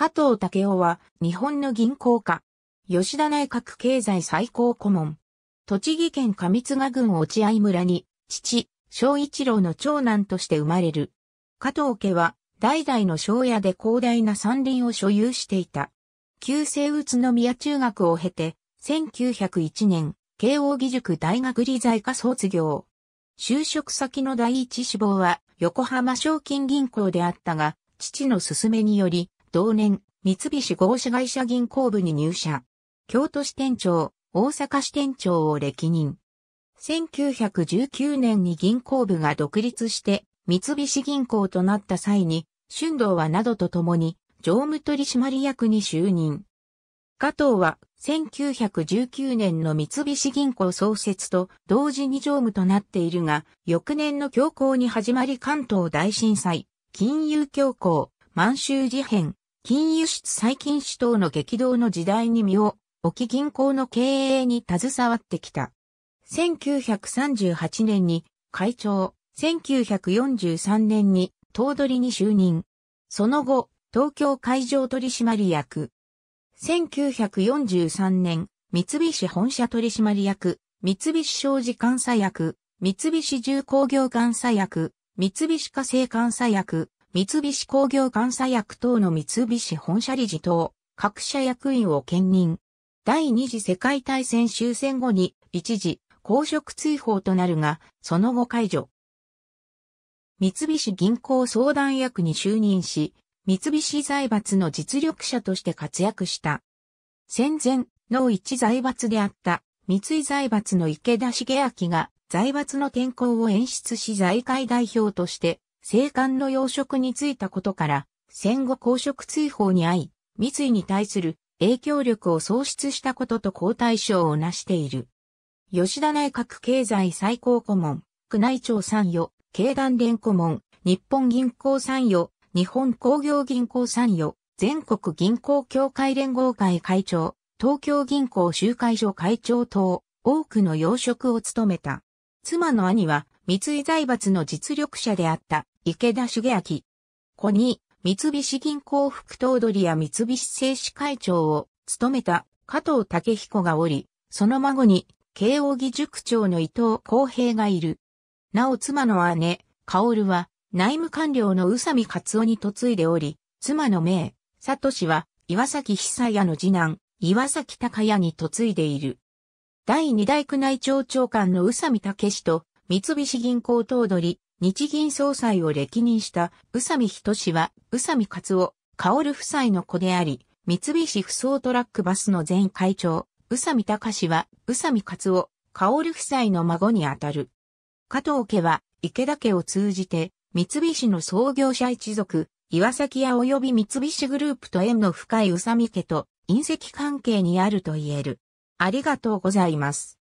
加藤武雄は日本の銀行家。吉田内閣経済最高顧問。栃木県上津賀郡落合村に、父、昭一郎の長男として生まれる。加藤家は、代々の庄屋で広大な山林を所有していた。旧西宇都宮中学を経て、1901年、慶応義塾大学理財科卒業。就職先の第一志望は横浜賞金銀行であったが、父の勧めにより、同年、三菱合資会社銀行部に入社。京都支店長、大阪支店長を歴任。1919年に銀行部が独立して、三菱銀行となった際に、春道はなどと共に、常務取締役に就任。加藤は、1919年の三菱銀行創設と同時に常務となっているが、翌年の恐慌に始まり関東大震災、金融恐慌、満州事変、金輸出再禁止等の激動の時代に身を置き銀行の経営に携わってきた。1938年に会長、1943年に頭取に就任。その後、東京海上取締役。1943年、三菱本社取締役、三菱商事監査役、三菱重工業監査役、三菱化成監査役、三菱工業監査役等の三菱本社理事等、各社役員を兼任。第二次世界大戦終戦後に、一時、公職追放となるが、その後解除。三菱銀行相談役に就任し、三菱財閥の実力者として活躍した。戦前、の一財閥であった三井財閥の池田茂明が財閥の転向を演出し財界代表として生還の要職に就いたことから、戦後公職追放に遭い、三井に対する影響力を喪失したことと交代賞を成している。吉田内閣経済最高顧問、宮内庁参与、経団連顧問、日本銀行参与、日本工業銀行参与、全国銀行協会連合会会長、東京銀行集会所会長等、多くの要職を務めた。妻の兄は、三井財閥の実力者であった池田茂明。子に、三菱銀行副頭取や三菱製紙会長を務めた加藤武彦がおり、その孫に、慶応義塾長の伊藤康平がいる。なお妻の姉、薫は、内務官僚の宇佐美勝夫に嫁いでおり、妻の名、里氏は、岩崎久也の次男、岩崎隆也に嫁いでいる。第二代宮内庁長官の宇佐美武氏と、三菱銀行頭取、日銀総裁を歴任した宇佐美仁は宇佐美勝夫、薫夫妻の子であり、三菱不走トラックバスの前会長、宇佐美隆は宇佐美勝夫、薫夫妻の孫にあたる。加藤家は池田家を通じて三菱の創業者一族、岩崎屋及び三菱グループと縁の深い宇佐美家と隕石関係にあると言える。ありがとうございます。